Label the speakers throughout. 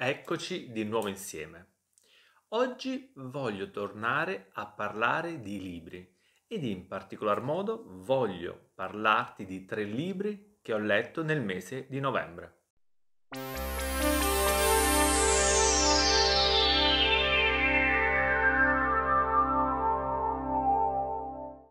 Speaker 1: Eccoci di nuovo insieme. Oggi voglio tornare a parlare di libri ed in particolar modo voglio parlarti di tre libri che ho letto nel mese di novembre.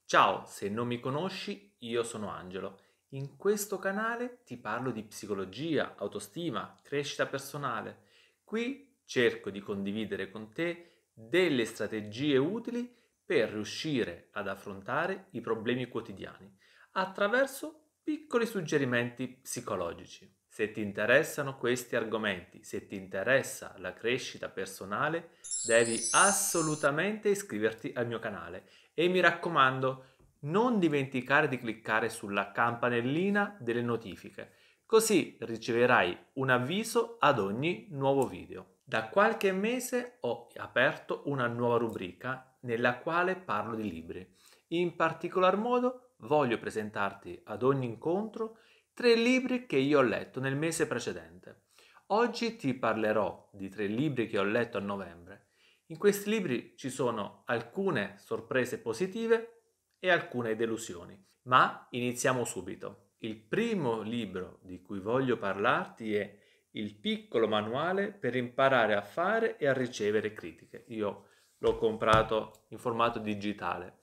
Speaker 1: Ciao, se non mi conosci, io sono Angelo. In questo canale ti parlo di psicologia, autostima, crescita personale Qui cerco di condividere con te delle strategie utili per riuscire ad affrontare i problemi quotidiani attraverso piccoli suggerimenti psicologici. Se ti interessano questi argomenti, se ti interessa la crescita personale, devi assolutamente iscriverti al mio canale e mi raccomando, non dimenticare di cliccare sulla campanellina delle notifiche così riceverai un avviso ad ogni nuovo video. Da qualche mese ho aperto una nuova rubrica nella quale parlo di libri. In particolar modo voglio presentarti ad ogni incontro tre libri che io ho letto nel mese precedente. Oggi ti parlerò di tre libri che ho letto a novembre. In questi libri ci sono alcune sorprese positive e alcune delusioni, ma iniziamo subito. Il primo libro di cui voglio parlarti è Il piccolo manuale per imparare a fare e a ricevere critiche. Io l'ho comprato in formato digitale.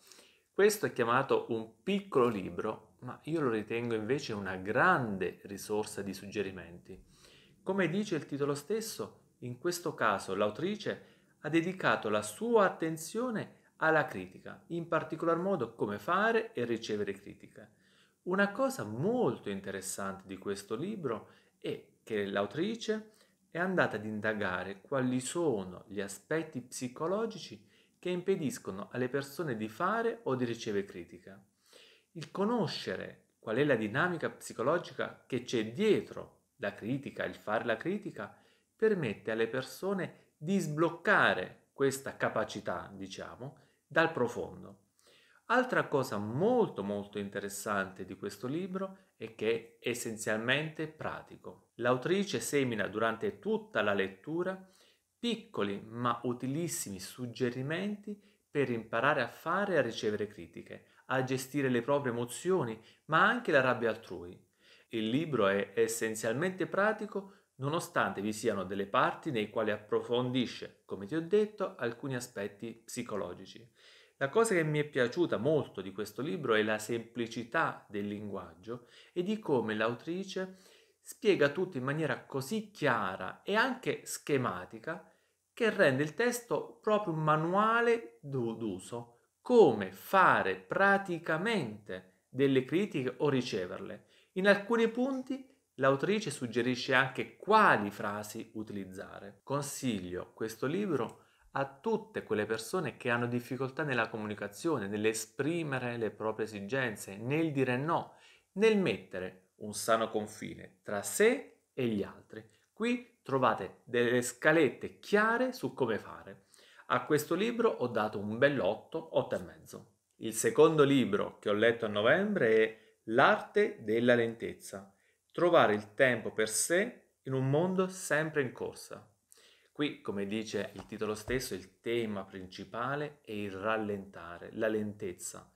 Speaker 1: Questo è chiamato un piccolo libro, ma io lo ritengo invece una grande risorsa di suggerimenti. Come dice il titolo stesso, in questo caso l'autrice ha dedicato la sua attenzione alla critica, in particolar modo come fare e ricevere critiche. Una cosa molto interessante di questo libro è che l'autrice è andata ad indagare quali sono gli aspetti psicologici che impediscono alle persone di fare o di ricevere critica. Il conoscere qual è la dinamica psicologica che c'è dietro la critica, il fare la critica, permette alle persone di sbloccare questa capacità, diciamo, dal profondo. Altra cosa molto molto interessante di questo libro è che è essenzialmente pratico. L'autrice semina durante tutta la lettura piccoli ma utilissimi suggerimenti per imparare a fare e a ricevere critiche, a gestire le proprie emozioni, ma anche la rabbia altrui. Il libro è essenzialmente pratico nonostante vi siano delle parti nei quali approfondisce, come ti ho detto, alcuni aspetti psicologici. La cosa che mi è piaciuta molto di questo libro è la semplicità del linguaggio e di come l'autrice spiega tutto in maniera così chiara e anche schematica che rende il testo proprio un manuale d'uso, come fare praticamente delle critiche o riceverle. In alcuni punti l'autrice suggerisce anche quali frasi utilizzare. Consiglio questo libro a tutte quelle persone che hanno difficoltà nella comunicazione, nell'esprimere le proprie esigenze, nel dire no, nel mettere un sano confine tra sé e gli altri. Qui trovate delle scalette chiare su come fare. A questo libro ho dato un bel 8, mezzo. Il secondo libro che ho letto a novembre è L'arte della lentezza. Trovare il tempo per sé in un mondo sempre in corsa. Qui, come dice il titolo stesso, il tema principale è il rallentare, la lentezza.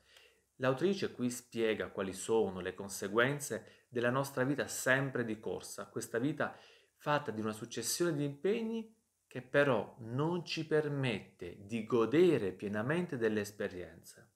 Speaker 1: L'autrice qui spiega quali sono le conseguenze della nostra vita sempre di corsa, questa vita fatta di una successione di impegni che però non ci permette di godere pienamente delle esperienze.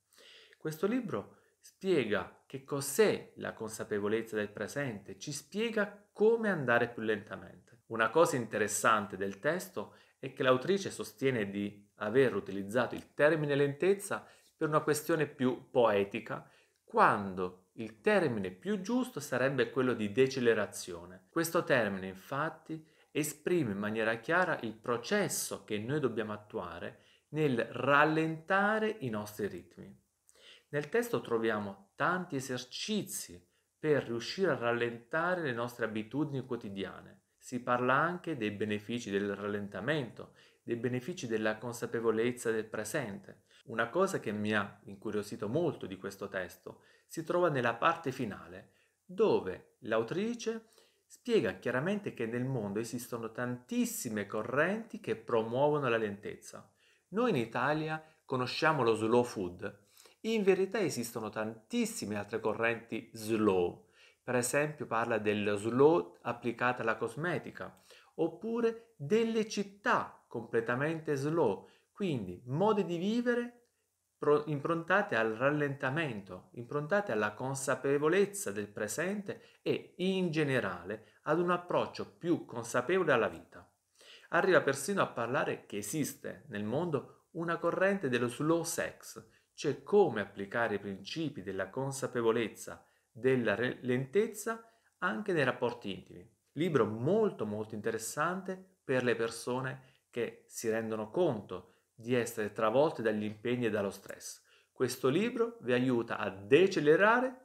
Speaker 1: Questo libro spiega che cos'è la consapevolezza del presente, ci spiega come andare più lentamente. Una cosa interessante del testo è che l'autrice sostiene di aver utilizzato il termine lentezza per una questione più poetica, quando il termine più giusto sarebbe quello di decelerazione. Questo termine infatti esprime in maniera chiara il processo che noi dobbiamo attuare nel rallentare i nostri ritmi. Nel testo troviamo tanti esercizi per riuscire a rallentare le nostre abitudini quotidiane si parla anche dei benefici del rallentamento, dei benefici della consapevolezza del presente. Una cosa che mi ha incuriosito molto di questo testo si trova nella parte finale, dove l'autrice spiega chiaramente che nel mondo esistono tantissime correnti che promuovono la lentezza. Noi in Italia conosciamo lo slow food, in verità esistono tantissime altre correnti slow, per esempio parla dello slow applicato alla cosmetica, oppure delle città completamente slow, quindi modi di vivere improntate al rallentamento, improntate alla consapevolezza del presente e in generale ad un approccio più consapevole alla vita. Arriva persino a parlare che esiste nel mondo una corrente dello slow sex, cioè come applicare i principi della consapevolezza della lentezza anche nei rapporti intimi. Libro molto molto interessante per le persone che si rendono conto di essere travolte dagli impegni e dallo stress. Questo libro vi aiuta a decelerare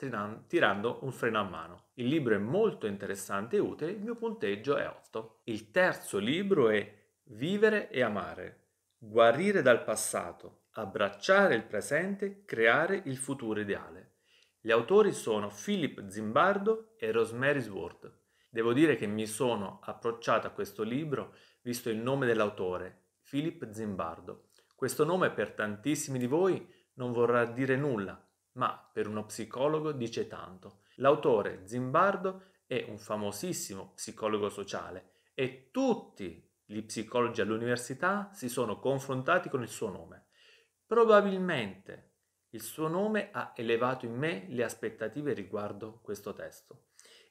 Speaker 1: tirando un freno a mano. Il libro è molto interessante e utile, il mio punteggio è 8. Il terzo libro è Vivere e amare, guarire dal passato, abbracciare il presente, creare il futuro ideale. Gli autori sono Philip Zimbardo e Rosemary Sword. Devo dire che mi sono approcciato a questo libro visto il nome dell'autore, Philip Zimbardo. Questo nome per tantissimi di voi non vorrà dire nulla, ma per uno psicologo dice tanto. L'autore Zimbardo è un famosissimo psicologo sociale e tutti gli psicologi all'università si sono confrontati con il suo nome. Probabilmente il suo nome ha elevato in me le aspettative riguardo questo testo.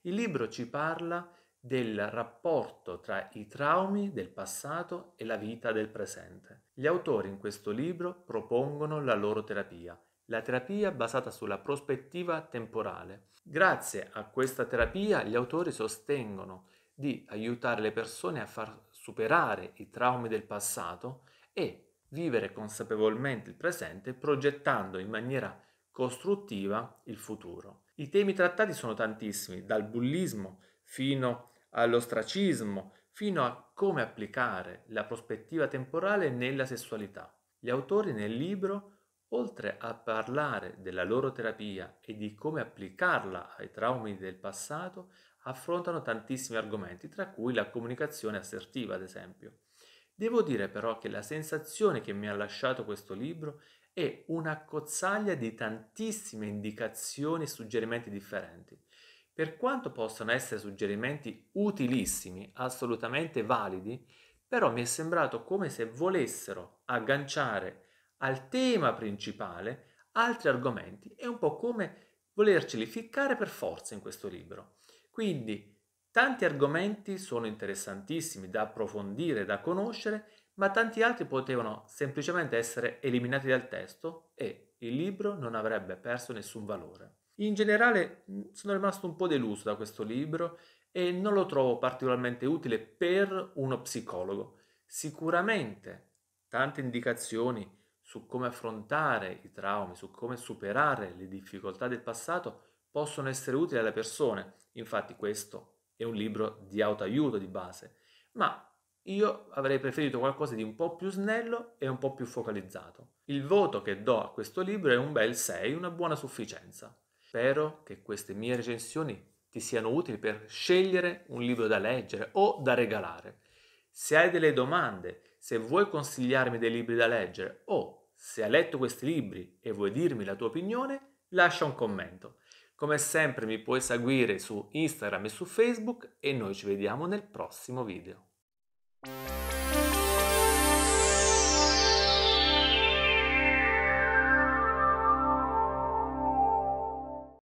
Speaker 1: Il libro ci parla del rapporto tra i traumi del passato e la vita del presente. Gli autori in questo libro propongono la loro terapia, la terapia basata sulla prospettiva temporale. Grazie a questa terapia gli autori sostengono di aiutare le persone a far superare i traumi del passato e vivere consapevolmente il presente progettando in maniera costruttiva il futuro. I temi trattati sono tantissimi, dal bullismo fino all'ostracismo, fino a come applicare la prospettiva temporale nella sessualità. Gli autori nel libro, oltre a parlare della loro terapia e di come applicarla ai traumi del passato, affrontano tantissimi argomenti, tra cui la comunicazione assertiva, ad esempio. Devo dire però che la sensazione che mi ha lasciato questo libro è una cozzaglia di tantissime indicazioni e suggerimenti differenti. Per quanto possano essere suggerimenti utilissimi, assolutamente validi, però mi è sembrato come se volessero agganciare al tema principale altri argomenti, è un po' come volerceli ficcare per forza in questo libro. Quindi Tanti argomenti sono interessantissimi da approfondire, da conoscere, ma tanti altri potevano semplicemente essere eliminati dal testo e il libro non avrebbe perso nessun valore. In generale mm, sono rimasto un po' deluso da questo libro e non lo trovo particolarmente utile per uno psicologo. Sicuramente tante indicazioni su come affrontare i traumi, su come superare le difficoltà del passato possono essere utili alle persone. Infatti questo è un libro di autoaiuto di base, ma io avrei preferito qualcosa di un po' più snello e un po' più focalizzato. Il voto che do a questo libro è un bel 6, una buona sufficienza. Spero che queste mie recensioni ti siano utili per scegliere un libro da leggere o da regalare. Se hai delle domande, se vuoi consigliarmi dei libri da leggere o se hai letto questi libri e vuoi dirmi la tua opinione, lascia un commento. Come sempre mi puoi seguire su Instagram e su Facebook e noi ci vediamo nel prossimo video.